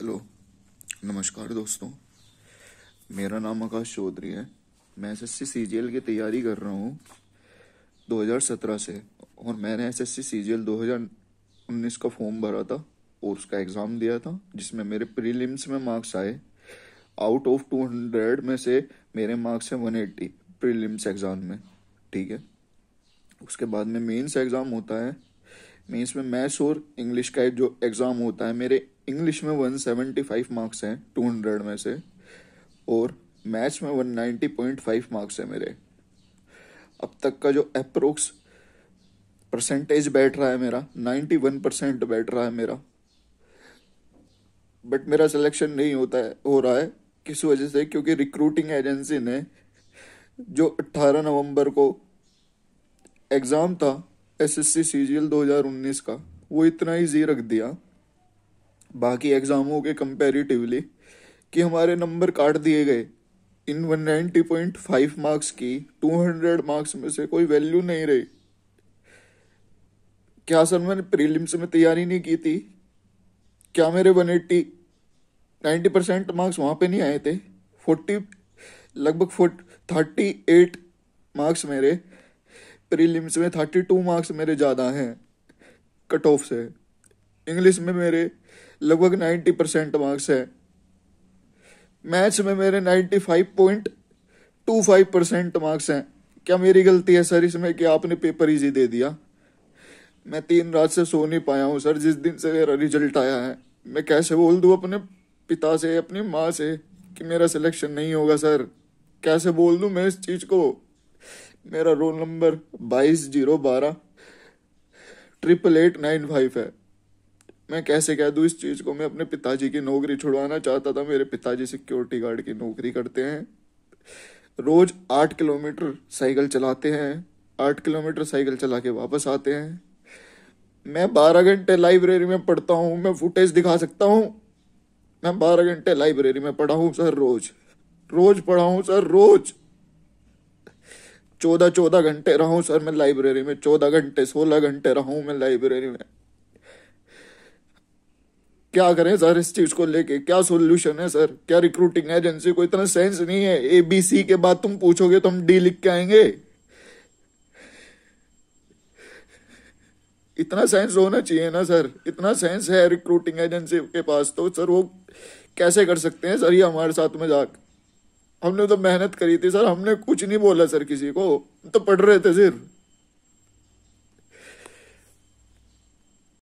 hello नमस्कार दोस्तों मेरा नाम आकाश चौधरी है मैं एस एस की तैयारी कर रहा हूँ 2017 से और मैंने एस एस सी 2019 का फॉर्म भरा था और उसका एग्ज़ाम दिया था जिसमें मेरे प्रीलिम्स में मार्क्स आए आउट ऑफ 200 में से मेरे मार्क्स हैं 180 प्रीलिम्स एग्ज़ाम में ठीक है उसके बाद में मेंस एग्ज़ाम होता है मेंस में मैथ्स और इंग्लिश का जो एग्ज़ाम होता है मेरे इंग्लिश में 175 मार्क्स हैं 200 में से और मैथ्स में 190.5 मार्क्स है मेरे अब तक का जो अप्रोक्स परसेंटेज बैठ रहा है मेरा 91 परसेंट बैठ रहा है मेरा बट मेरा सिलेक्शन नहीं होता है हो रहा है किस वजह से क्योंकि रिक्रूटिंग एजेंसी ने जो 18 नवंबर को एग्ज़ाम था एसएससी सीजीएल 2019 का वो इतना इजी रख दिया बाकी एग्ज़ामों के कंपैरेटिवली कि हमारे नंबर काट दिए गए इन 190.5 मार्क्स की 200 मार्क्स में से कोई वैल्यू नहीं रही क्या सर मैंने प्रीलिम्स में तैयारी नहीं की थी क्या मेरे 180 नाइन्टी परसेंट मार्क्स वहाँ पे नहीं आए थे 40 लगभग फोर्ट थर्टी एट मार्क्स मेरे प्रीलिम्स में थर्टी टू मार्क्स मेरे ज़्यादा हैं कट ऑफ से इंग्लिश में मेरे लगभग नाइन्टी परसेंट मार्क्स है मैथ्स में मेरे ninety five point two five percent marks हैं क्या मेरी गलती है सर इसमें कि आपने पेपर इजी दे दिया मैं तीन रात से सो नहीं पाया हूँ सर जिस दिन से मेरा रिजल्ट आया है मैं कैसे बोल दूँ अपने पिता से अपनी माँ से कि मेरा सिलेक्शन नहीं होगा सर कैसे बोल दूँ मैं इस चीज़ को मेरा रोल नंबर बाईस जीरो बारह ट्रिपल एट नाइन फाइव है मैं कैसे कह दूँ इस चीज़ को मैं अपने पिताजी की नौकरी छुड़वाना चाहता था मेरे पिताजी सिक्योरिटी गार्ड की नौकरी करते हैं रोज आठ किलोमीटर साइकिल चलाते हैं आठ किलोमीटर साइकिल चला के वापस आते हैं मैं बारह घंटे लाइब्रेरी में पढ़ता हूँ मैं फुटेज दिखा सकता हूँ मैं बारह घंटे लाइब्रेरी में पढ़ा हूँ सर रोज रोज पढ़ा हूँ सर रोज चौदह चौदह घंटे रहा हूँ सर मैं लाइब्रेरी में चौदह घंटे सोलह घंटे रहा हूँ मैं लाइब्रेरी में क्या करें सर इस चीज को लेके क्या सोल्यूशन है सर क्या रिक्रूटिंग एजेंसी को इतना सेंस नहीं है ए बी सी के बाद तुम पूछोगे तो हम डी लिख के आएंगे इतना सेंस होना चाहिए ना सर इतना सेंस है रिक्रूटिंग एजेंसी के पास तो सर वो कैसे कर सकते हैं सर ये हमारे साथ में जाक हमने तो मेहनत करी थी सर हमने कुछ नहीं बोला सर किसी को तो पढ़ रहे थे सिर्फ